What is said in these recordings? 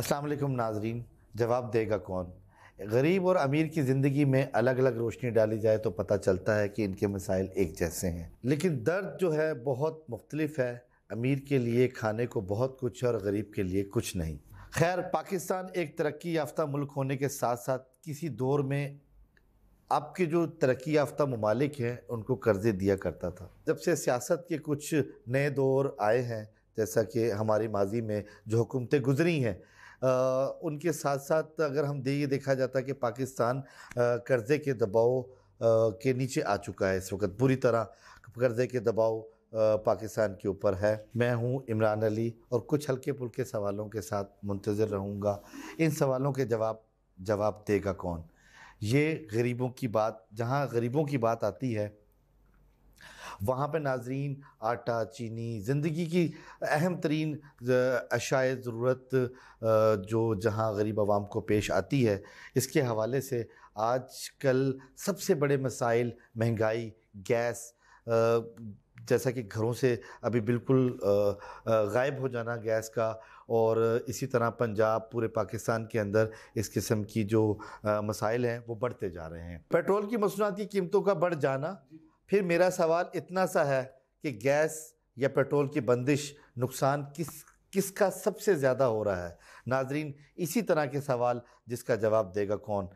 अस्सलाम वालेकुम नाजरीन जवाब देगा कौन गरीब और अमीर की ज़िंदगी में अलग अलग रोशनी डाली जाए तो पता चलता है कि इनके मसाइल एक जैसे हैं लेकिन दर्द जो है बहुत मुख्तलिफ है अमीर के लिए खाने को बहुत कुछ है और गरीब के लिए कुछ नहीं खैर पाकिस्तान एक तरक्की याफ्ता मुल्क होने के साथ साथ किसी दौर में आपके जो तरक्की याफ्ता ममालिक हैं उनको कर्ज़े दिया करता था जब से सियासत के कुछ नए दौर आए हैं जैसा कि हमारी माजी में जो हुकूमतें गुजरी हैं उनके साथ साथ अगर हम दे ये देखा जाता कि पाकिस्तान कर्ज़े के दबाव के नीचे आ चुका है इस वक्त बुरी तरह कर्ज़े के दबाव पाकिस्तान के ऊपर है मैं हूं इमरान अली और कुछ हल्के पुल्के सवालों के साथ मुंतज़र रहूँगा इन सवालों के जवाब जवाब देगा कौन ये गरीबों की बात जहाँ गरीबों की बात आती है वहाँ पर नाजरीन आटा चीनी ज़िंदगी की अहम तरीन अशाए ज़रूरत जो जहाँ गरीब आवाम को पेश आती है इसके हवाले से आज कल सबसे बड़े मसाइल महंगाई गैस जैसा कि घरों से अभी बिल्कुल गायब हो जाना गैस का और इसी तरह पंजाब पूरे पाकिस्तान के अंदर इस किस्म की जो मसाइल हैं वो बढ़ते जा रहे हैं पेट्रोल की मसनूआती कीमतों का बढ़ जाना फिर मेरा सवाल इतना सा है कि गैस या पेट्रोल की बंदिश नुकसान किस किसका सबसे ज़्यादा हो रहा है नाजरीन इसी तरह के सवाल जिसका जवाब देगा कौन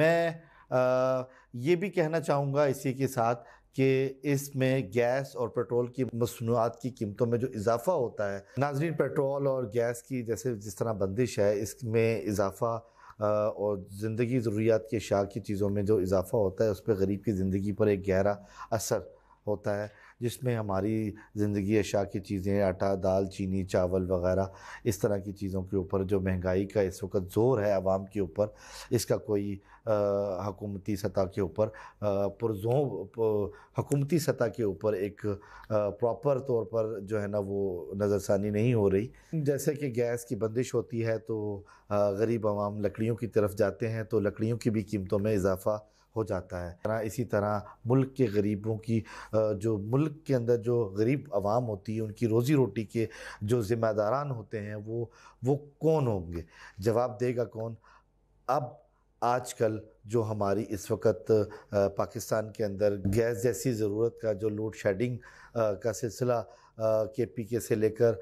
मैं आ, ये भी कहना चाहूँगा इसी के साथ कि इसमें गैस और पेट्रोल की मसनूआत की कीमतों में जो इजाफ़ा होता है नाजरीन पेट्रोल और गैस की जैसे जिस तरह बंदिश है इसमें इजाफ़ा और ज़िंदगी ज़रूरियात के शाह की चीज़ों में जो इजाफ़ा होता है उस पर गरीब की ज़िंदगी पर एक गहरा असर होता है जिसमें हमारी ज़िंदगी अशा की चीज़ें आटा दाल चीनी चावल वगैरह इस तरह की चीज़ों के ऊपर जो महंगाई का इस वक्त ज़ोर है आवाम के ऊपर इसका कोई हकूमती सतह के ऊपर पुरजों हकूमती सतह के ऊपर एक प्रॉपर तौर पर जो है ना वो नज़रसानी नहीं हो रही जैसे कि गैस की बंदिश होती है तो गरीब आवाम लकड़ियों की तरफ जाते हैं तो लकड़ियों की भी कीमतों में इजाफ़ा हो जाता है तरह इसी तरह मुल्क के गरीबों की जो मुल्क के अंदर जो गरीब आवाम होती है उनकी रोज़ी रोटी के जो ज़िम्मेदारान होते हैं वो वो कौन होंगे जवाब देगा कौन अब आजकल जो हमारी इस वक्त पाकिस्तान के अंदर गैस जैसी ज़रूरत का जो लोड शेडिंग का सिलसिला के पी के से लेकर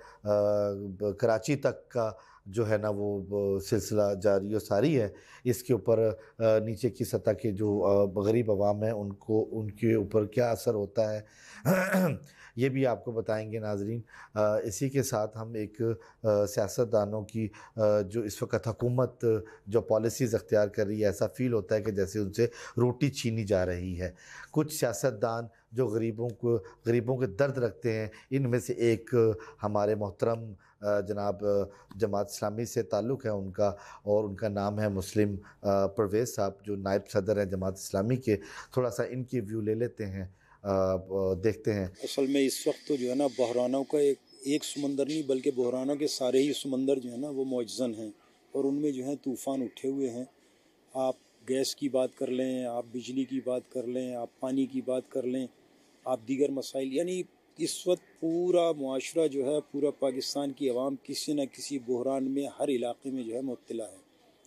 कराची तक का जो है ना वो सिलसिला जारी और सारी है इसके ऊपर नीचे की सतह के जो गरीब आवाम है उनको उनके ऊपर क्या असर होता है ये भी आपको बताएंगे नाजरीन इसी के साथ हम एक सियासतदानों की जो इस वक्त हकूमत जो पॉलिसीज़ अख्तियार कर रही है ऐसा फ़ील होता है कि जैसे उनसे रोटी छीनी जा रही है कुछ सियासतदान जो गरीबों को गरीबों के दर्द रखते हैं इनमें से एक हमारे मोहतरम जनाब जमात इस्लामी से ताल्लुक़ है उनका और उनका नाम है मुस्लिम परवेज़ साहब जो नायब सदर हैं जमात इस्लामी के थोड़ा सा इनकी व्यू ले लेते हैं देखते हैं असल में इस वक्त तो जो है ना बहरानों का एक एक समंदर नहीं बल्कि बहरानों के सारे ही समंदर जो है ना वो मुज़न हैं और उनमें जो है तूफ़ान उठे हुए हैं आप गैस की बात कर लें आप बिजली की बात कर लें आप पानी की बात कर लें आप दीगर मसाइल यानी इस वक्त पूरा माशरा जो है पूरा पाकिस्तान की आवाम किसी न किसी बहरान में हर इलाके में जो है मुबला है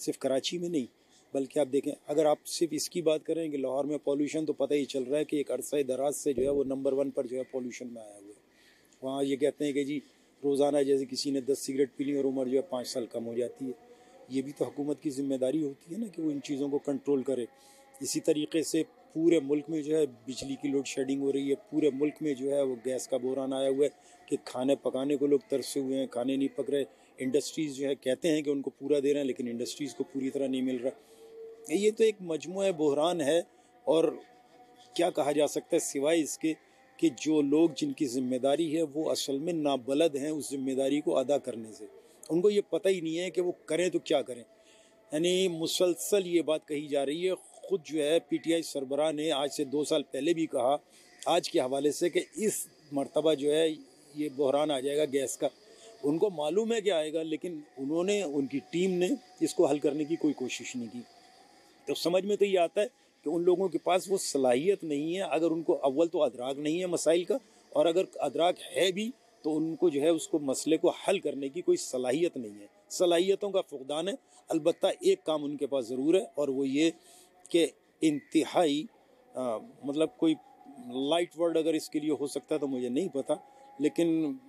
सिर्फ कराची में नहीं बल्कि आप देखें अगर आप सिर्फ इसकी बात करें कि लाहौर में पॉल्यूशन तो पता ही चल रहा है कि एक अरसा दराज से जो है वो नंबर वन पर जो है पॉल्यूशन में आया हुआ है वहाँ ये कहते हैं कि जी रोज़ाना जैसे किसी ने दस सिगरेट पी ली और उम्र जो है पाँच साल कम हो जाती है ये भी तो हुकूमत की जिम्मेदारी होती है ना कि वो इन चीज़ों को कंट्रोल करे इसी तरीके से पूरे मुल्क में जो है बिजली की लोड शेडिंग हो रही है पूरे मुल्क में जो है वो गैस का बोरान आया हुआ है कि खाने पकाने को लोग तरसे हुए हैं खाने नहीं पक रहे इंडस्ट्रीज़ जो है कहते हैं कि उनको पूरा दे रहे हैं लेकिन इंडस्ट्रीज़ को पूरी तरह नहीं मिल रहा ये तो एक मजमू बहरान है और क्या कहा जा सकता है सिवाय इसके कि जो लोग जिनकी जिम्मेदारी है वो असल में नाबलद हैं उस जिम्मेदारी को अदा करने से उनको ये पता ही नहीं है कि वो करें तो क्या करें यानी मुसलसल ये बात कही जा रही है ख़ुद जो है पीटीआई सरबरा ने आज से दो साल पहले भी कहा आज के हवाले से कि इस मरतबा जो है ये बहरान आ जाएगा गैस का उनको मालूम है कि आएगा लेकिन उन्होंने उनकी टीम ने इसको हल करने की कोई कोशिश नहीं की तो समझ में तो ये आता है कि उन लोगों के पास वो सलाहियत नहीं है अगर उनको अव्वल तो अदराक नहीं है मसाइल का और अगर अदराक है भी तो उनको जो है उसको मसले को हल करने की कोई सलाहियत नहीं है सलाहियतों का फुकदान है अलबत् एक काम उनके पास ज़रूर है और वो ये कि इंतहाई मतलब कोई लाइट वर्ड अगर इसके लिए हो सकता है तो मुझे नहीं पता लेकिन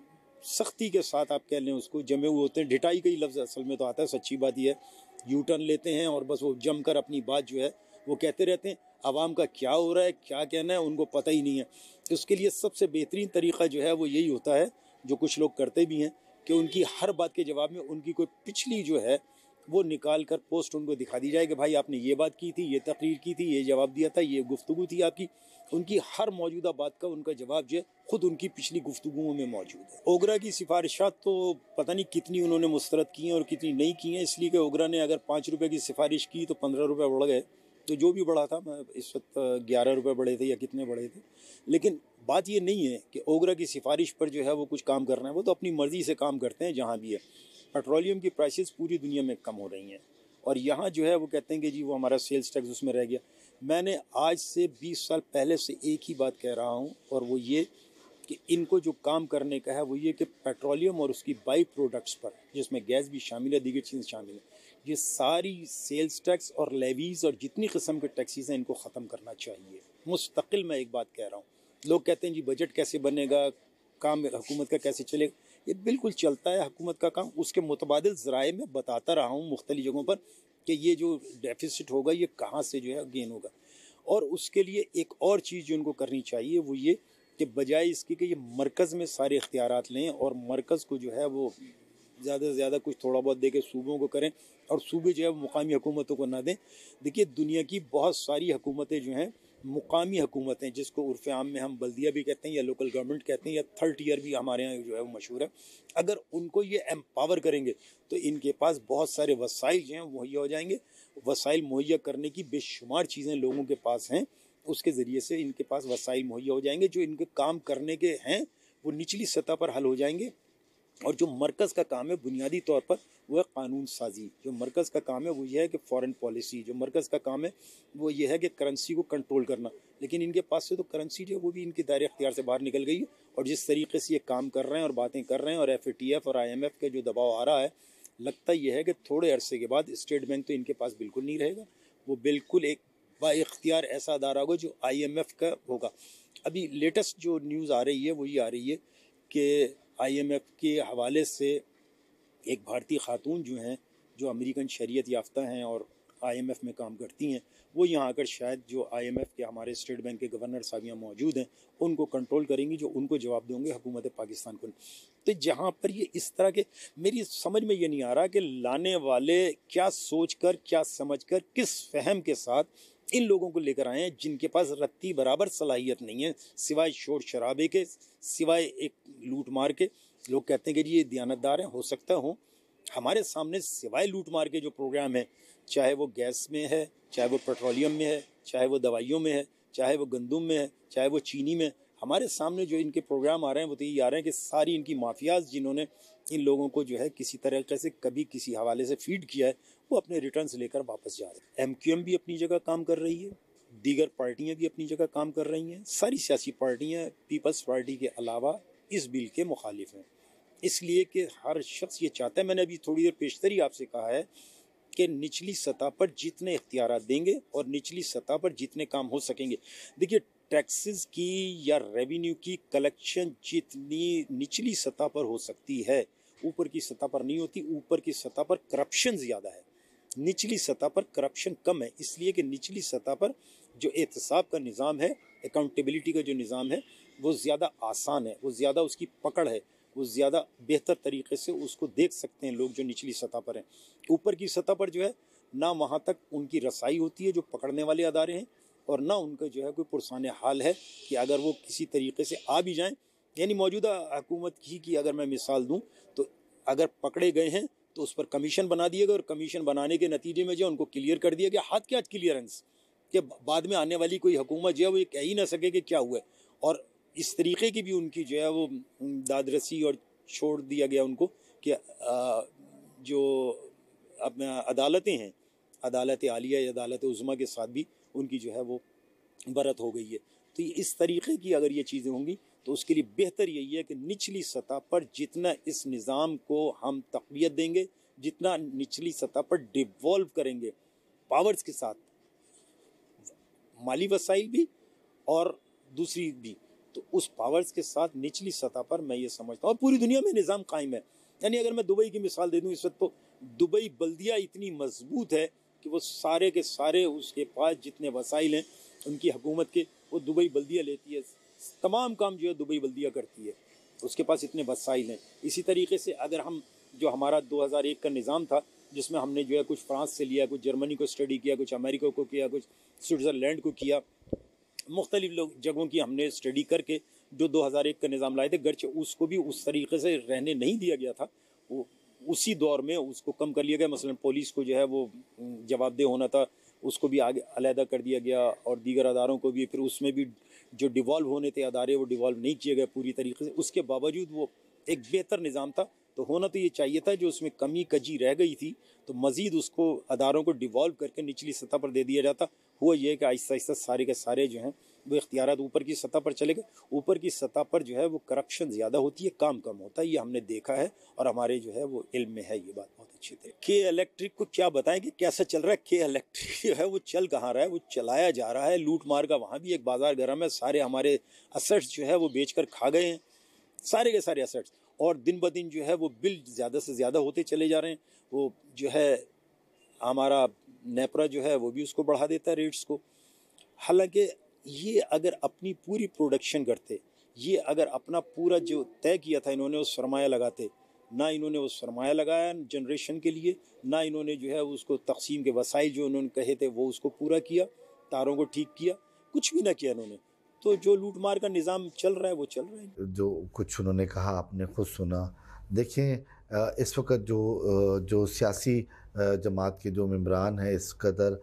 सख्ती के साथ आप कह लें उसको जमे हुए होते हैं ढिटाई का ही लफ्ज़ असल में तो आता है सच्ची बात यह है यू टर्न लेते हैं और बस वो जम कर अपनी बात जो है वो कहते रहते हैं आवाम का क्या हो रहा है क्या कहना है उनको पता ही नहीं है उसके लिए सबसे बेहतरीन तरीका जो है वो यही होता है जो कुछ लोग करते भी हैं कि उनकी हर बात के जवाब में उनकी कोई पिछली जो है वो निकाल कर पोस्ट उनको दिखा दी जाए कि भाई आपने ये बात की थी ये तकरीर की थी ये जवाब दिया था ये गुफ्तु थी आपकी उनकी हर मौजूदा बात का उनका जवाब जो है खुद उनकी पिछली गुफ्तुओं में मौजूद है ओगरा की सिफारिशा तो पता नहीं कितनी उन्होंने मुस्तरद की हैं और कितनी नहीं की हैं इसलिए कि ओगरा ने अगर पाँच रुपये की सिफारिश की तो पंद्रह रुपये बढ़ गए तो जो भी बढ़ा था मैं इस वक्त ग्यारह रुपये बढ़े थे या कितने बढ़े थे लेकिन बात ये नहीं है कि ओगरा की सिफारिश पर जो है वो कुछ काम करना है वो तो अपनी मर्ज़ी से काम करते हैं जहाँ भी है पेट्रोलियम की प्राइसेस पूरी दुनिया में कम हो रही हैं और यहाँ जो है वो कहते हैं कि जी वो हमारा सेल्स टैक्स उसमें रह गया मैंने आज से 20 साल पहले से एक ही बात कह रहा हूँ और वो ये कि इनको जो काम करने का है वो ये कि पेट्रोलियम और उसकी बाई प्रोडक्ट्स पर जिसमें गैस भी शामिल है दीगर चीज़ें शामिल हैं ये सारी सेल्स टैक्स और लेवीज़ और जितनी कस्म के टैक्सीज हैं इनको ख़त्म करना चाहिए मुस्तकिल मैं एक बात कह रहा हूँ लोग कहते हैं जी बजट कैसे बनेगा काम हुकूमत का कैसे चलेगा ये बिल्कुल चलता है हुकूमत का काम उसके मुतबाद ज़राए में बताता रहा हूँ मुख्तलि जगहों पर कि ये जो डेफिसिट होगा ये कहाँ से जो है गेन होगा और उसके लिए एक और चीज़ जो उनको करनी चाहिए वो ये कि बजाय इसकी कि ये मरकज़ में सारे इख्तियार लें और मरकज़ को जो है वो ज़्यादा से ज़्यादा कुछ थोड़ा बहुत देखें सूबों को करें और सूबे जो है वो मुकामी हुकूमतों को ना दें देखिए दुनिया की बहुत सारी हुकूमतें जो हैं मुकामी हुकूमतें जिसको उर्फ आम में हम बल्दिया भी कहते हैं या लोकल गवर्नमेंट कहते हैं या थर्ड ईयर भी हमारे यहाँ जो है वो मशहूर है अगर उनको ये एम्पावर करेंगे तो इनके पास बहुत सारे वसाइल जो हैं मुहैया हो जाएंगे वसाइल मुहैया करने की बेशुमार चीज़ें लोगों के पास हैं उसके ज़रिए से इनके पास वसाइल मुहैया हो जाएंगे जो इनके काम करने के हैं वो निचली सतह पर हल हो जाएंगे और जो मरकज़ का काम है बुनियादी तौर पर वो है कानून साजी जो मरकज़ का काम है वो ये है कि फॉरेन पॉलिसी जो मरकज़ का काम है वो ये है कि करेंसी को कंट्रोल करना लेकिन इनके पास से तो करेंसी जो है वो भी इनके दायरे अख्तियार से बाहर निकल गई है और जिस तरीके से ये काम कर रहे हैं और बातें कर रहे हैं और एफ टी एफ और आई एम एफ का जो दबाव आ रहा है लगता यह है कि थोड़े अरसे के बाद स्टेट बैंक तो इनके पास बिल्कुल नहीं रहेगा वो बिल्कुल एक बाख्तियार ऐसा अदारा होगा जो आई एम एफ का होगा अभी लेटेस्ट जो न्यूज़ आ रही है वो ये आ रही है कि आई एम एफ के हवाले से एक भारतीय खातून जो हैं जो अमेरिकन शरीयत याफ्ता हैं और आईएमएफ में काम करती हैं वो यहाँ आकर शायद जो आईएमएफ के हमारे स्टेट बैंक के गवर्नर साहब यहाँ मौजूद हैं उनको कंट्रोल करेंगी जो उनको जवाब देंगे हुकूमत पाकिस्तान को तो जहाँ पर ये इस तरह के मेरी समझ में ये नहीं आ रहा कि लाने वाले क्या सोच कर क्या समझ कर किस फहम के साथ इन लोगों को लेकर आए हैं जिनके पास रत्ती बराबर सलाहियत नहीं है सिवाय शोर शराबे के सिवाय एक लूट मार के लोग कहते हैं कि जी ये दयानतदार हैं हो सकता हूँ हमारे सामने सिवाय लूट मार के जो प्रोग्राम है चाहे वो गैस में है चाहे वो पेट्रोलियम में है चाहे वो दवाइयों में है चाहे वो गंदुम में है चाहे वो चीनी में हमारे सामने जो इनके प्रोग्राम आ रहे हैं वो तो ये आ रहे हैं कि सारी इनकी माफियाज जिन्होंने इन लोगों को जो है किसी तरह से कभी किसी हवाले से फीड किया है वो अपने रिटर्न लेकर वापस जा रहे हैं एम भी अपनी जगह काम कर रही है दीगर पार्टियाँ भी अपनी जगह काम कर रही हैं सारी सियासी पार्टियाँ पीपल्स पार्टी के अलावा इस बिल के मुखालिफ हैं इसलिए कि हर शख्स ये चाहता है मैंने अभी थोड़ी देर पेशतर ही आपसे कहा है कि निचली सतह पर जितने इख्तियार देंगे और निचली सतह पर जितने काम हो सकेंगे देखिए टैक्सेस की या रेवेन्यू की कलेक्शन जितनी निचली सतह पर हो सकती है ऊपर की सतह पर नहीं होती ऊपर की सतह पर करप्शन ज़्यादा है निचली सतह पर करप्शन कम है इसलिए कि निचली सतह पर जो एहतसाब का निज़ाम है अकाउंटेबिलिटी का जो निज़ाम है वो ज़्यादा आसान है वो ज़्यादा उसकी पकड़ है वो ज़्यादा बेहतर तरीके से उसको देख सकते हैं लोग जो निचली सतह पर हैं ऊपर की सतह पर जो है ना वहाँ तक उनकी रसाई होती है जो पकड़ने वाले अदारे हैं और ना उनका जो है कोई पुरसान हाल है कि अगर वो किसी तरीके से आ भी जाएँ यानी मौजूदा हुकूमत की कि अगर मैं मिसाल दूँ तो अगर पकड़े गए हैं तो उस पर कमीशन बना दिया गया और कमीशन बनाने के नतीजे में जो उनको क्लियर कर दिया गया हाथ के हाथ क्लियरेंस के बाद में आने वाली कोई हुकूमत जो है वो ये कह ही ना सके कि क्या हुआ है और इस तरीके की भी उनकी जो है वो दादरसी और छोड़ दिया गया उनको कि जो अपना अदालतें हैं अदालत आलिया या अदालत उज़मा के साथ भी उनकी जो है वो बरत हो गई है तो इस तरीके की अगर ये चीज़ें होंगी तो उसके लिए बेहतर यही है कि निचली सतह पर जितना इस निज़ाम को हम तकवीत देंगे जितना निचली सतह पर डिवॉल्व करेंगे पावर्स के साथ माली वसाइल भी और दूसरी भी तो उस पावर्स के साथ निचली सतह पर मैं ये समझता हूँ और पूरी दुनिया में निज़ाम कायम है यानी अगर मैं दुबई की मिसाल दे दूँ इस वक्त तो दुबई बल्दिया इतनी मजबूत है कि वो सारे के सारे उसके पास जितने वसाइल हैं उनकी हुकूमत के वो दुबई बल्दिया लेती है तमाम काम जो है दुबई बल्दिया करती है उसके पास इतने वसाइल हैं इसी तरीके से अगर हम जो हमारा 2001 का निज़ाम था जिसमें हमने जो है कुछ फ्रांस से लिया कुछ जर्मनी को स्टडी किया कुछ अमेरिका को किया कुछ स्विट्ज़रलैंड को किया मुख्तलिफ लोग जगहों की हमने स्टडी करके जो 2001 का निज़ाम लाए थे गर्च उसको भी उस तरीके से रहने नहीं दिया गया था वो उसी दौर में उसको कम कर लिया गया मसलन पुलिस को जो है वो जवाबदेह होना था उसको भी आगे अलहदा कर दिया गया और दीगर अदारों को भी फिर उसमें भी जो डिवॉल्व होने थे अदारे वो डिवॉल्व नहीं किए गए पूरी तरीके से उसके बावजूद वो एक बेहतर निज़ाम था तो होना तो ये चाहिए था जो उसमें कमी कजी रह गई थी तो मज़ीद उसको अदारों को डिवॉल्व करके निचली सतह पर दे दिया जाता हुआ ये कि आहिस्ता आहिस्ता सारे के सारे जो हैं वो इख्तियार ऊपर की सतह पर चले गए ऊपर की सतह पर जो है वो करप्शन ज़्यादा होती है काम कम होता है ये हमने देखा है और हमारे जो है वो इल्म में है ये बात बहुत अच्छी तरह के इलेक्ट्रिक को क्या बताएं कि कैसा चल रहा है के इलेक्ट्रिक जो है वो चल कहाँ रहा है वो चलाया जा रहा है लूट मार का वहाँ भी एक बाजार गर्म है सारे हमारे असट्स जो है वो बेच कर खा गए हैं सारे के सारे असट्स और दिन ब दिन जो है वो बिल ज़्यादा से ज़्यादा होते चले जा रहे हैं वो जो है हमारा नेपरा जो है वो भी उसको बढ़ा देता है रेट्स को हालांकि ये अगर अपनी पूरी प्रोडक्शन करते ये अगर अपना पूरा जो तय किया था इन्होंने उस सरमाया लगाते ना इन्होंने वो सरमाया लगाया जनरेशन के लिए ना इन्होंने जो है उसको तकसीम के वसाइल जो उन्होंने कहे थे वो उसको पूरा किया तारों को ठीक किया कुछ भी ना किया इन्होंने तो जो लूट मार का निज़ाम चल रहा है वो चल रहा है जो कुछ उन्होंने कहा आपने खुद सुना देखें इस वक्त जो जो सियासी जमात के जो मम्बरान हैं इस कदर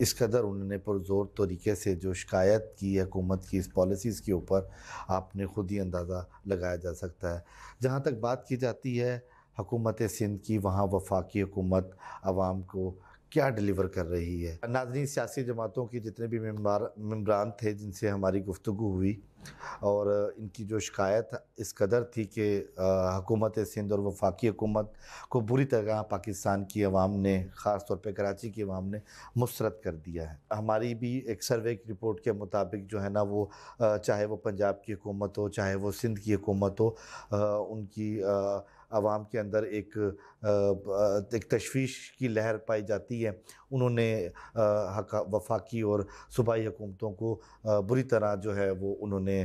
इस कदर उन्होंने पुरजोर तरीके से जो शिकायत की हकूमत की इस पॉलिसीज़ के ऊपर आपने ख़ुद ही अंदाज़ा लगाया जा सकता है जहाँ तक बात की जाती है हकूमत सिंध की वहाँ वफाकी हुकूमत आवाम को क्या डिलीवर कर रही है नाजरीन सियासी जमातों के जितने भी मम्बरान थे जिनसे हमारी गुफ्तु हुई और इनकी जो शिकायत इस कदर थी कि हकूमत सिंध और वफाकी हुकूमत को बुरी तरह पाकिस्तान की आवाम ने ख़ास तौर पर कराची की आवाम ने मुस्रत कर दिया है हमारी भी एक सर्वे की रिपोर्ट के मुताबिक जो है ना वो चाहे वो पंजाब की हुकूमत हो चाहे वो सिंध की हुकूमत हो उनकी आवाम के अंदर एक एक तशवीश की लहर पाई जाती है उन्होंने वफाकी और सूबाई हुकूमतों को बुरी तरह जो है वो उन्होंने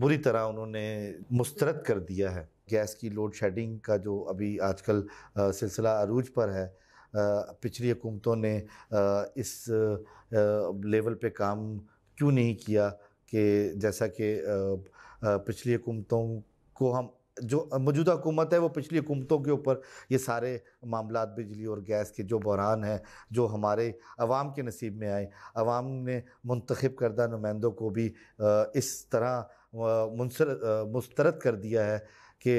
बुरी तरह उन्होंने मुस्तरद कर दिया है गैस की लोड शेडिंग का जो अभी आजकल सिलसिला अरूज पर है पिछली हुकूमतों ने इस लेवल पे काम क्यों नहीं किया कि जैसा कि पिछली हुकूमतों को हम जो मौजूदा हुकूमत है वो पिछली हुकूमतों के ऊपर ये सारे मामला बिजली और गैस के जो बहरान हैं जो हमारे अवाम के नसीब में आए अवाम ने मंतखब करदा नुमाइंदों को भी इस तरह मुंसर मुस्तरद कर दिया है कि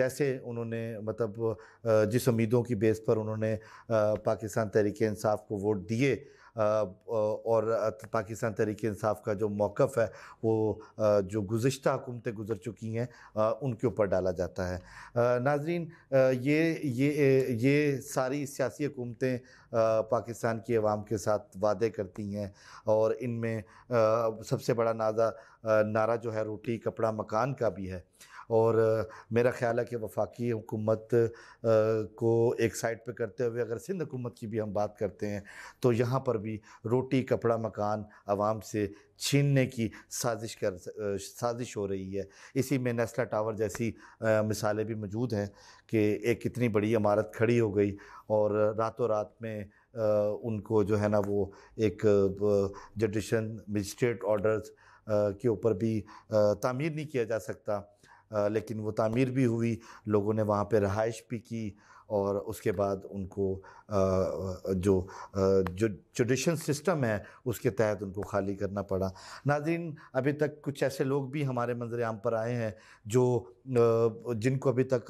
जैसे उन्होंने मतलब जिस उम्मीदों की बेस पर उन्होंने पाकिस्तान तहरीक इंसाफ को वोट दिए और पाकिस्तान तहरीक इंसाफ का जो मौक़ है वो जो गुज्त हुकूमतें गुजर चुकी हैं उनके ऊपर डाला जाता है नाजरीन ये ये ये सारी सियासी हुकूमतें पाकिस्तान की आवाम के साथ वादे करती हैं और इनमें सबसे बड़ा नाजा नारा जो है रोटी कपड़ा मकान का भी है और मेरा ख्याल है कि वफाकी हुकूमत को एक साइड पर करते हुए अगर सिंध हुकूमत की भी हम बात करते हैं तो यहाँ पर भी रोटी कपड़ा मकान आवाम से छीनने की साजिश कर साजिश हो रही है इसी में नेस्ला टावर जैसी मिसालें भी मौजूद हैं कि एक कितनी बड़ी इमारत खड़ी हो गई और रातों रात में उनको जो है ना वो एक जडिशन मजिस्ट्रेट ऑर्डर्स के ऊपर भी तामीर नहीं किया जा सकता लेकिन वो तामीर भी हुई लोगों ने वहाँ पे रहाइश भी की और उसके बाद उनको जो जो जुडिशल सिस्टम है उसके तहत उनको खाली करना पड़ा नाजरीन अभी तक कुछ ऐसे लोग भी हमारे मंजर आम पर आए हैं जो जिनको अभी तक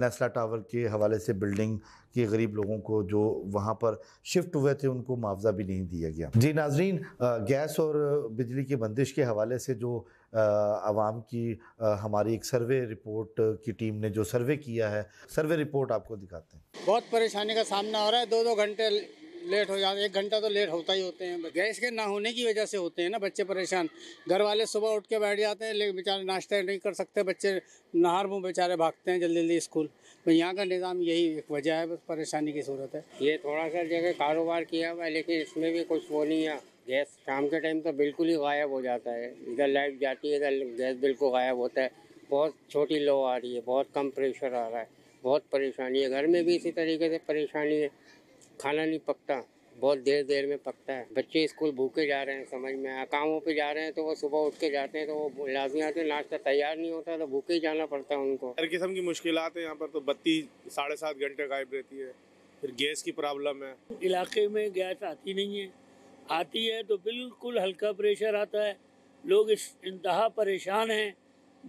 नेस्ला टावर के हवाले से बिल्डिंग के गरीब लोगों को जो वहाँ पर शिफ्ट हुए थे उनको मुआवजा भी नहीं दिया गया जी नाजरीन गैस और बिजली की बंदिश के हवाले से जो आवाम की हमारी एक सर्वे रिपोर्ट की टीम ने जो सर्वे किया है सर्वे रिपोर्ट आपको दिखाते हैं बहुत परेशानी का सामना हो रहा है दो दो घंटे लेट हो जाते एक घंटा तो लेट होता ही होते हैं गैस के ना होने की वजह से होते हैं ना बच्चे परेशान घर वाले सुबह उठ के बैठ जाते हैं लेकिन बेचारे नाश्ता नहीं कर सकते बच्चे नहार मुँह बेचारे भागते हैं जल्दी जल्दी स्कूल तो यहाँ का निज़ाम यही एक वजह है बस परेशानी की सूरत है ये थोड़ा सा जगह कारोबार किया हुआ है लेकिन इसमें भी कुछ वो नहीं है गैस शाम के टाइम तो बिल्कुल ही गायब हो जाता है इधर लाइट जाती है इधर गैस बिल्कुल गायब होता है बहुत छोटी लो आ रही है बहुत कम प्रेशर आ रहा है बहुत परेशानी है घर में भी इसी तरीके से परेशानी है खाना नहीं पकता बहुत देर देर में पकता है बच्चे स्कूल भूखे जा रहे हैं समझ में आया कामों पे जा रहे हैं तो वो सुबह उठ के जाते हैं तो वो लाजमी आते हैं नाश्ता तैयार नहीं होता तो भूखे ही जाना पड़ता है उनको हर किस्म की मुश्किल है यहाँ पर तो बत्ती साढ़े सात घंटे गायब रहती है फिर गैस की प्रॉब्लम है इलाके में गैस आती नहीं है आती है तो बिल्कुल हल्का प्रेशर आता है लोग इस इंतहा परेशान हैं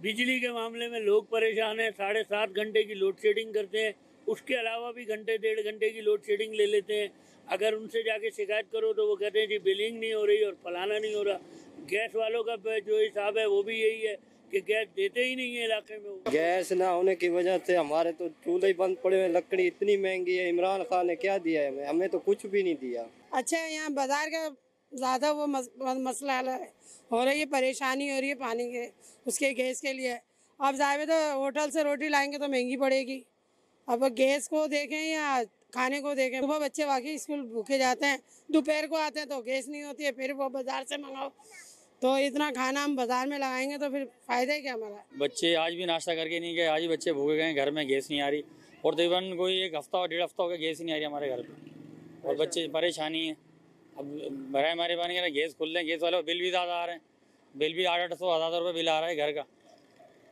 बिजली के मामले में लोग परेशान हैं साढ़े सात घंटे की लोड शेडिंग करते हैं उसके अलावा भी घंटे डेढ़ घंटे की लोड शेडिंग ले लेते हैं अगर उनसे जाके शिकायत करो तो वो कहते हैं जी बिलिंग नहीं हो रही और फलाना नहीं हो रहा गैस वालों का जो हिसाब है वो भी यही है कि गैस देते ही नहीं है इलाके में गैस ना होने की वजह से हमारे तो चूल्हे बंद पड़े हुए लकड़ी इतनी महंगी है इमरान खान ने क्या दिया है हमें हमें तो कुछ भी नहीं दिया अच्छा यहाँ बाजार का ज़्यादा वो मस, मसला है हो रही है परेशानी हो रही है पानी के उसके गैस के लिए अब जाए तो होटल से रोटी लाएंगे तो महंगी पड़ेगी अब गैस को देखें या खाने को देखें सुबह बच्चे वाकई स्कूल भूखे जाते हैं दोपहर को आते हैं तो गैस नहीं होती है फिर वो बाज़ार से मंगाओ तो इतना खाना हम बाज़ार में लगाएंगे तो फिर फ़ायदा क्या हमारा बच्चे आज भी नाश्ता करके नहीं गए आज भी बच्चे भूखे गए घर में गैस नहीं आ रही और तकरीबन कोई एक हफ्ता और डेढ़ हफ्ता हो गया गैस नहीं आ रही हमारे घर पर और बच्चे परेशानी है अब भराए मारे पानी कह गैस खुल रहे गैस वाले बिल भी ज़्यादा आ रहे हैं बिल भी आठ आठ सौ हज़ार रुपये बिल आ रहा है घर का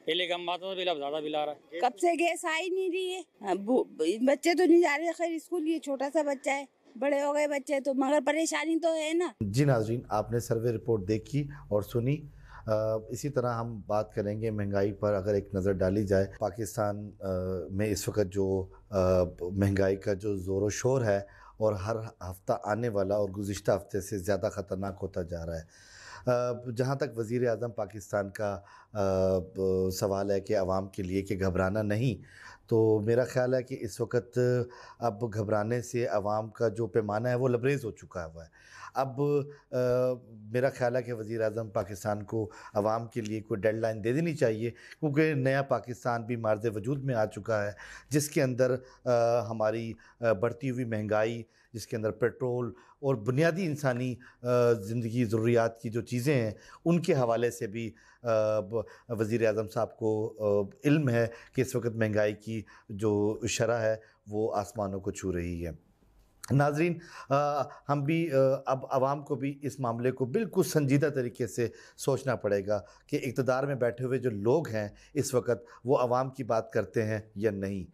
पहले कम बात था बिल अब ज़्यादा बिल आ रहा है कब से गैस आ ही नहीं रही है हाँ, बच्चे तो नहीं जा रहे खैर स्कूल ये छोटा सा बच्चा है बड़े हो गए बच्चे तो मगर परेशानी तो है ना जी नाजरीन आपने सर्वे रिपोर्ट देखी और सुनी आ, इसी तरह हम बात करेंगे महंगाई पर अगर एक नज़र डाली जाए पाकिस्तान आ, में इस वक्त जो महंगाई का जो ज़ोर शोर है और हर हफ्ता आने वाला और गुज्त हफ्ते से ज़्यादा ख़तरनाक होता जा रहा है जहाँ तक वज़ी अजम पाकिस्तान का सवाल है कि आवाम के लिए कि घबराना नहीं तो मेरा ख्याल है कि इस वक्त अब घबराने से आवाम का जो पैमाना है वो लबरेज़ हो चुका हुआ है अब आ, मेरा ख्याल है कि वज़ी अजम पाकिस्तान को आवाम के लिए कोई डेड लाइन दे देनी चाहिए क्योंकि नया पाकिस्तान भी मार्ज वजूद में आ चुका है जिसके अंदर आ, हमारी बढ़ती हुई महंगाई जिसके अंदर पेट्रोल और बुनियादी इंसानी ज़िंदगी ज़रूरियात की जो चीज़ें हैं उनके हवाले से भी वज़ी अजम साहब को इल्म है कि इस वक्त महंगाई की जो शरह है वो आसमानों को छू रही है नाजरीन आ, हम भी आ, अब आवाम को भी इस मामले को बिल्कुल संजीदा तरीके से सोचना पड़ेगा कि इकतदार में बैठे हुए जो लोग हैं इस वक्त वो आवाम की बात करते हैं या नहीं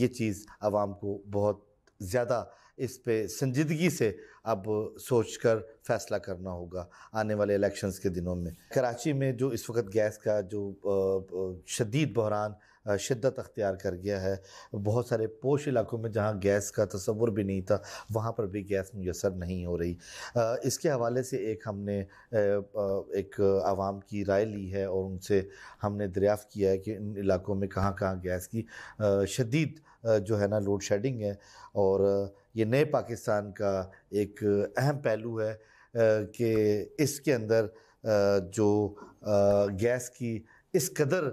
ये चीज़ आवाम को बहुत ज़्यादा इस पे संजीदगी से अब सोचकर फैसला करना होगा आने वाले इलेक्शंस के दिनों में कराची में जो इस वक्त गैस का जो शदीद बहरान शिद्दत अख्तियार कर गया है बहुत सारे पोश इलाकों में जहाँ गैस का तस्वुर भी नहीं था वहाँ पर भी गैस मैसर नहीं हो रही इसके हवाले से एक हमने एक आवाम की राय ली है और उनसे हमने दरियाफ़ किया है कि इन इलाकों में कहाँ कहाँ गैस की शदीद जो है ना लोड शेडिंग है और ये नए पाकिस्तान का एक अहम पहलू है कि इसके अंदर जो गैस की इस कदर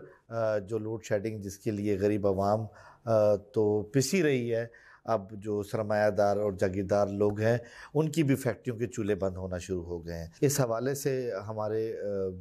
जो लोड शेडिंग जिसके लिए गरीब आवाम तो पिसी रही है अब जो सरमायादार और जागीरदार लोग हैं उनकी भी फैक्ट्रियों के चूल्हे बंद होना शुरू हो गए हैं इस हवाले से हमारे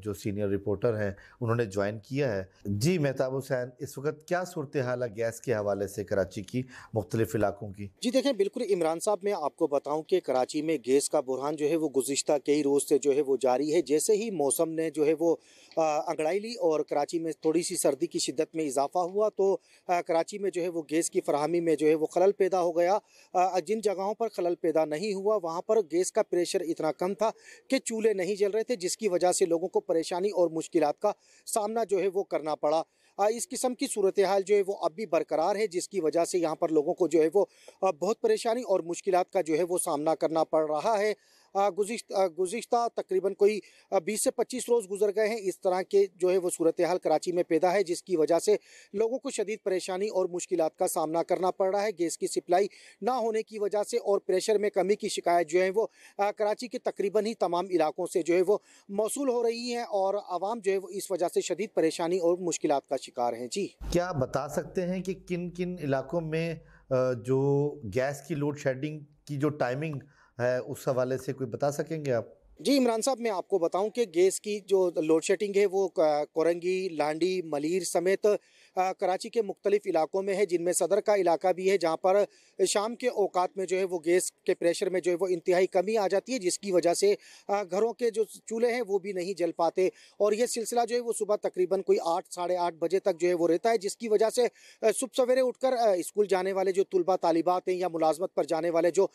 जो सीनियर रिपोर्टर हैं उन्होंने ज्वाइन किया है जी मेहताब हुसैन इस वक्त क्या सूरत हाल है गैस के हवाले से कराची की मुख्तलिफ इलाकों की जी देखें बिल्कुल इमरान साहब मैं आपको बताऊँ कि कराची में गैस का बुरहान जो है वो गुजशत कई रोज़ से जो है वो जारी है जैसे ही मौसम ने जो है वो अंगड़ाई ली और कराची में थोड़ी सी सर्दी की शिद्दत में इजाफा हुआ तो कराची में जो है वो गैस की फरहमी में जो है वो खलल पैदा हो गया जिन जगहों पर खलल पैदा नहीं हुआ वहाँ पर गैस का प्रेशर इतना कम था कि चूल्हे नहीं जल रहे थे जिसकी वजह से लोगों को परेशानी और मुश्किल का सामना जो है वो करना पड़ा इस किस्म की सूरत हाल जो है वो अब भी बरकरार है जिसकी वजह से यहाँ पर लोगों को जो है वो बहुत परेशानी और मुश्किल का जो है वो सामना करना पड़ रहा है गुजशत गुज्त तकरीबन कोई बीस से पच्चीस रोज़ गुजर गए हैं इस तरह के जो है वो सूरत हाल कराची में पैदा है जिसकी वजह से लोगों को शदीद परेशानी और मुश्किल का सामना करना पड़ रहा है गैस की सप्लाई ना होने की वजह से और प्रेशर में कमी की शिकायत जो है वो कराची के तकरीबन ही तमाम इलाकों से जो है वो मौसू हो रही है और आवाम जो है वो इस वजह से शदीद परेशानी और मुश्किल का शिकार हैं जी क्या बता सकते हैं कि किन किन इलाकों में जो गैस की लोड शेडिंग की जो टाइमिंग है उस हवाले से कोई बता सकेंगे आप जी इमरान साहब मैं आपको बताऊं कि गैस की जो लोड शेडिंग है वो कोरंगी लांडी मलिर समेत कराची के मुख्तलिफ इलाकों में है जिनमें सदर का इलाका भी है जहाँ पर शाम के औकात में जो है वो गैस के प्रेशर में जो है वो इंतहाई कमी आ जाती है जिसकी वजह से घरों के जो चूल्हे हैं वो भी नहीं जल पाते और ये सिलसिला जो है वो सुबह तकरीबन कोई आठ साढ़े आठ बजे तक जो है वो रहता है जिसकी वजह से सुबह सवेरे उठकर स्कूल जाने वाले जो तलबा तालिबात हैं या मुलाजमत पर जाने वाले जो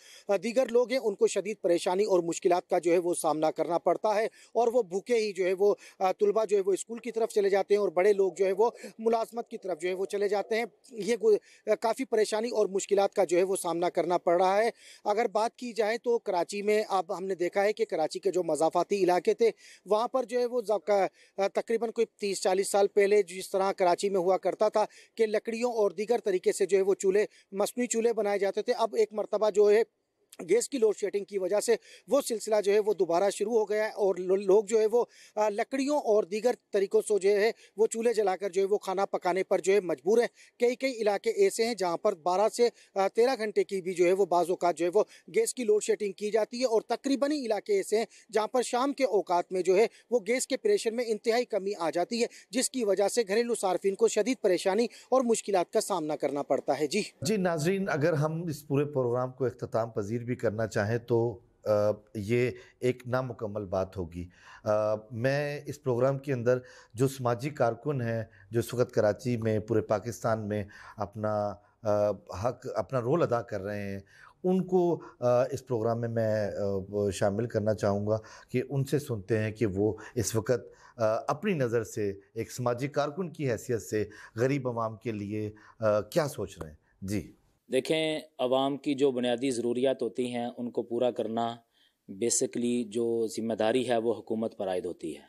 दीगर लोग हैं उनको शदीद परेशानी और मुश्किल का जो है वो सामना करना पड़ता है और वो भूखे ही जो है वो तलबा जो है वो स्कूल की तरफ चले जाते हैं और बड़े लोग जो है वो मुलाजमत की तरफ जो है वो चले जाते हैं ये काफ़ी परेशानी और मुश्किल का जो है वो सामना करना पड़ रहा है अगर बात की जाए तो कराची में अब हमने देखा है कि कराची के जो मजाफाती इलाके थे वहाँ पर जो है वो तकरीबन कोई तीस चालीस साल पहले जिस तरह कराची में हुआ करता था कि लकड़ियों और दीगर तरीके से जो है वो चूल्हे मसनू चूल्हे बनाए जाते थे अब एक मरतबा जो है गैस की लोड शेडिंग की वजह से वो सिलसिला जो है वो दोबारा शुरू हो गया है और लोग जो है वो लकड़ियों और दीगर तरीक़ों से जो है वो चूल्हे जलाकर जो है वो खाना पकाने पर जो है मजबूर है कई कई इलाके ऐसे हैं जहाँ पर 12 से 13 घंटे की भी जो है वो बाज़ जो है वो गैस की लोड शेडिंग की जाती है और तकरीबन ही इलाके ऐसे हैं जहाँ पर शाम के अवकात में जो है वो गैस के प्रेशर में इंतहाई कमी आ जाती है जिसकी वजह से घरेलू सार्फिन को शदीद परेशानी और मुश्किल का सामना करना पड़ता है जी जी नाजरीन अगर हम इस पूरे प्रोग्राम को अख्ताम पजीर भी करना चाहें तो ये एक नामुकम्मल बात होगी मैं इस प्रोग्राम के अंदर जो समाजी कारकुन हैं जो इस वक्त कराची में पूरे पाकिस्तान में अपना हक अपना रोल अदा कर रहे हैं उनको इस प्रोग्राम में मैं शामिल करना चाहूँगा कि उनसे सुनते हैं कि वो इस वक्त अपनी नज़र से एक समाजी कारकुन की हैसियत से गरीब आवाम के लिए क्या सोच रहे हैं जी देखें आवाम की जो बुनियादी ज़रूरियात होती हैं उनको पूरा करना बेसिकली जो ज़िम्मेदारी है वो हुकूमत पर आयद होती है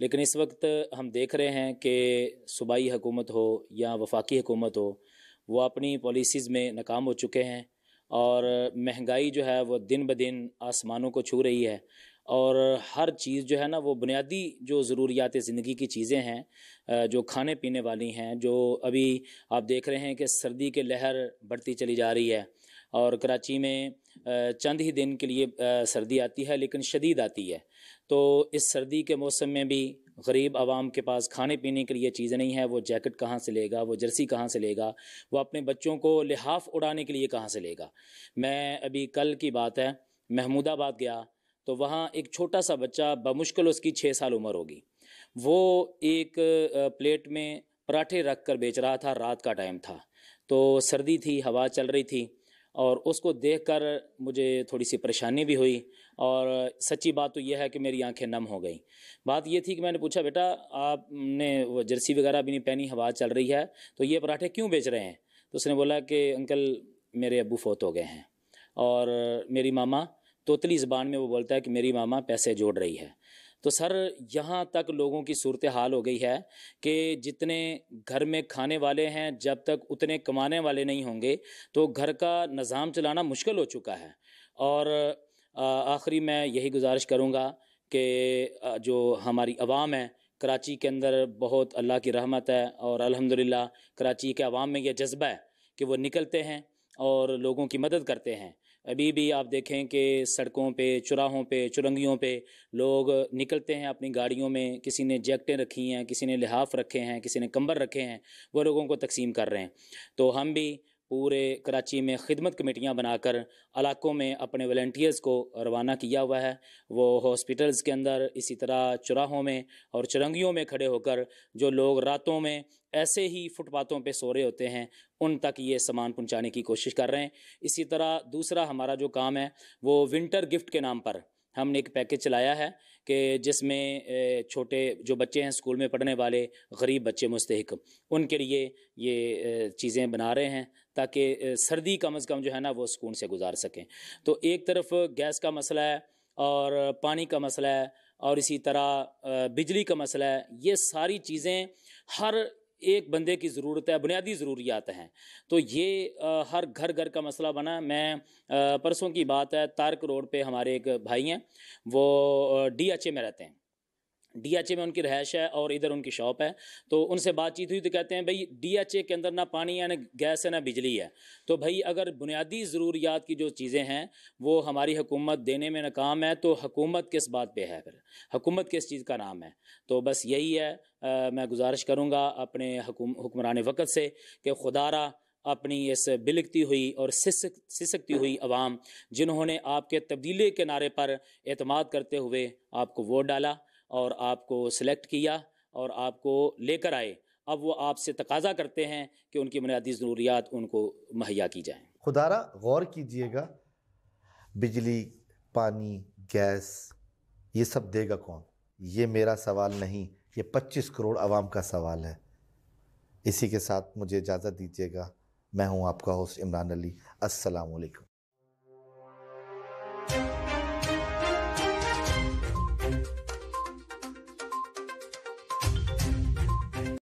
लेकिन इस वक्त हम देख रहे हैं कि सूबाई हुकूमत हो या वफाकी हुकूमत हो वो अपनी पॉलिसीज़ में नाकाम हो चुके हैं और महंगाई जो है वो दिन ब दिन आसमानों को छू रही है और हर चीज़ जो है ना वो बुनियादी जो ज़रूरियात ज़िंदगी की चीज़ें हैं जो खाने पीने वाली हैं जो अभी आप देख रहे हैं कि सर्दी के लहर बढ़ती चली जा रही है और कराची में चंद ही दिन के लिए सर्दी आती है लेकिन शदीद आती है तो इस सर्दी के मौसम में भी गरीब आवाम के पास खाने पीने के लिए चीज़ें नहीं है वो जैकेट कहाँ से लेगा वो जर्सी कहाँ से लेगा वो अपने बच्चों को लिहाफ उड़ाने के लिए कहाँ से लेगा मैं अभी कल की बात है महमूदाबाद गया तो वहाँ एक छोटा सा बच्चा बमुश्किल उसकी छः साल उम्र होगी वो एक प्लेट में पराठे रख कर बेच रहा था रात का टाइम था तो सर्दी थी हवा चल रही थी और उसको देखकर मुझे थोड़ी सी परेशानी भी हुई और सच्ची बात तो यह है कि मेरी आंखें नम हो गई बात यह थी कि मैंने पूछा बेटा आपने वो जर्सी वगैरह भी नहीं पहनी हवा चल रही है तो ये पराठे क्यों बेच रहे हैं तो उसने बोला कि अंकल मेरे अबू फोत हो गए हैं और मेरी मामा तोतली ज़बान में वो बोलता है कि मेरी मामा पैसे जोड़ रही है तो सर यहाँ तक लोगों की सूरत हाल हो गई है कि जितने घर में खाने वाले हैं जब तक उतने कमाने वाले नहीं होंगे तो घर का निज़ाम चलाना मुश्किल हो चुका है और आखिरी मैं यही गुजारिश करूँगा कि जो हमारी आवाम है कराची के अंदर बहुत अल्लाह की रहमत है और अल्हम्दुलिल्लाह कराची के आवाम में यह जज्बा है कि वो निकलते हैं और लोगों की मदद करते हैं अभी भी आप देखें कि सड़कों पे चुराहों पे चुरंगियों पे लोग निकलते हैं अपनी गाड़ियों में किसी ने जैकटें रखी हैं किसी ने लिहाफ रखे हैं किसी ने कंबर रखे हैं वो लोगों को तकसीम कर रहे हैं तो हम भी पूरे कराची में खिदमत कमेटियाँ बनाकर इलाकों में अपने वॉल्टियर्स को रवाना किया हुआ है वो हॉस्पिटल्स के अंदर इसी तरह चुराहों में और चुरंगियों में खड़े होकर जो लोग रातों में ऐसे ही फुटपाथों पे सो रहे होते हैं उन तक ये सामान पहुंचाने की कोशिश कर रहे हैं इसी तरह दूसरा हमारा जो काम है वो विंटर गिफ्ट के नाम पर हमने एक पैकेज चलाया है कि जिसमें छोटे जो बच्चे हैं स्कूल में पढ़ने वाले गरीब बच्चे मुस्तक उनके लिए ये चीज़ें बना रहे हैं ताकि सर्दी कम अज़ कम जो है ना वो सुकून से गुजार सकें तो एक तरफ गैस का मसला है और पानी का मसला है और इसी तरह बिजली का मसला है ये सारी चीज़ें हर एक बंदे की ज़रूरत है बुनियादी ज़रूरियात हैं तो ये आ, हर घर घर का मसला बना मैं परसों की बात है तारक रोड पे हमारे एक भाई हैं वो डी एच ए में रहते हैं डीएचए में उनकी रहायश है और इधर उनकी शॉप है तो उनसे बातचीत हुई तो कहते हैं भाई डीएचए के अंदर ना पानी है ना गैस है ना बिजली है तो भाई अगर बुनियादी ज़रूरियात की जो चीज़ें हैं वो हमारी हुकूमत देने में नाकाम है तो हुकूमत किस बात पे है फिर हकूमत किस चीज़ का नाम है तो बस यही है आ, मैं गुजारिश करूँगा अपने हुक्मरान वक़्त से कि खुदारा अपनी इस बिलकती हुई और सिसक सिसकती हुई आवाम जिन्होंने आपके तब्दीले के नारे पर अतमाद करते हुए आपको वोट डाला और आपको सिलेक्ट किया और आपको लेकर आए अब वो आपसे तकाजा करते हैं कि उनकी बुनियादी ज़रूरियात उनको मुहैया की जाएँ खुदारा गौर कीजिएगा बिजली पानी गैस ये सब देगा कौन ये मेरा सवाल नहीं ये 25 करोड़ आवाम का सवाल है इसी के साथ मुझे इजाज़त दीजिएगा मैं हूँ आपका होस्ट इमरान अली अस्सलाम वालेकुम